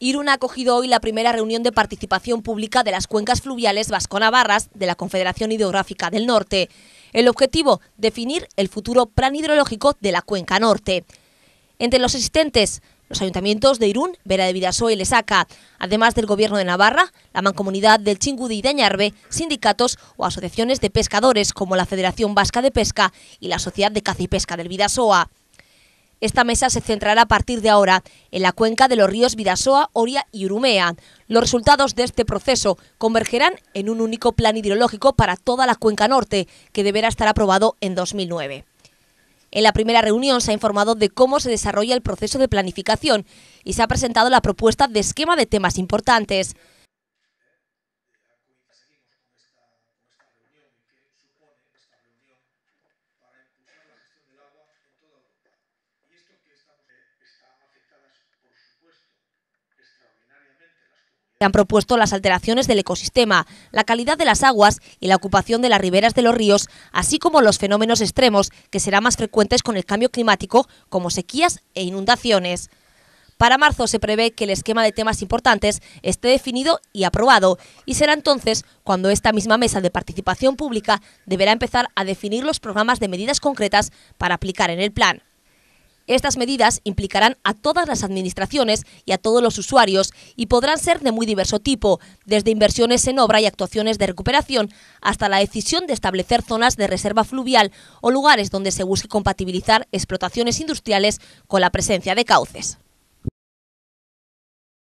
Irún ha acogido hoy la primera reunión de participación pública de las cuencas fluviales vasco-navarras de la Confederación Hidrográfica del Norte. El objetivo, definir el futuro plan hidrológico de la cuenca norte. Entre los existentes, los ayuntamientos de Irún, Vera de Vidasoa y Lesaca, además del Gobierno de Navarra, la Mancomunidad del Chingudi y de Añarbe, sindicatos o asociaciones de pescadores como la Federación Vasca de Pesca y la Sociedad de Caza y Pesca del Vidasoa. Esta mesa se centrará a partir de ahora en la cuenca de los ríos Vidasoa, Oria y Urumea. Los resultados de este proceso convergerán en un único plan hidrológico para toda la cuenca norte, que deberá estar aprobado en 2009. En la primera reunión se ha informado de cómo se desarrolla el proceso de planificación y se ha presentado la propuesta de esquema de temas importantes. Se Han propuesto las alteraciones del ecosistema, la calidad de las aguas y la ocupación de las riberas de los ríos, así como los fenómenos extremos que serán más frecuentes con el cambio climático, como sequías e inundaciones. Para marzo se prevé que el esquema de temas importantes esté definido y aprobado, y será entonces cuando esta misma mesa de participación pública deberá empezar a definir los programas de medidas concretas para aplicar en el plan. Estas medidas implicarán a todas las administraciones y a todos los usuarios y podrán ser de muy diverso tipo, desde inversiones en obra y actuaciones de recuperación hasta la decisión de establecer zonas de reserva fluvial o lugares donde se busque compatibilizar explotaciones industriales con la presencia de cauces.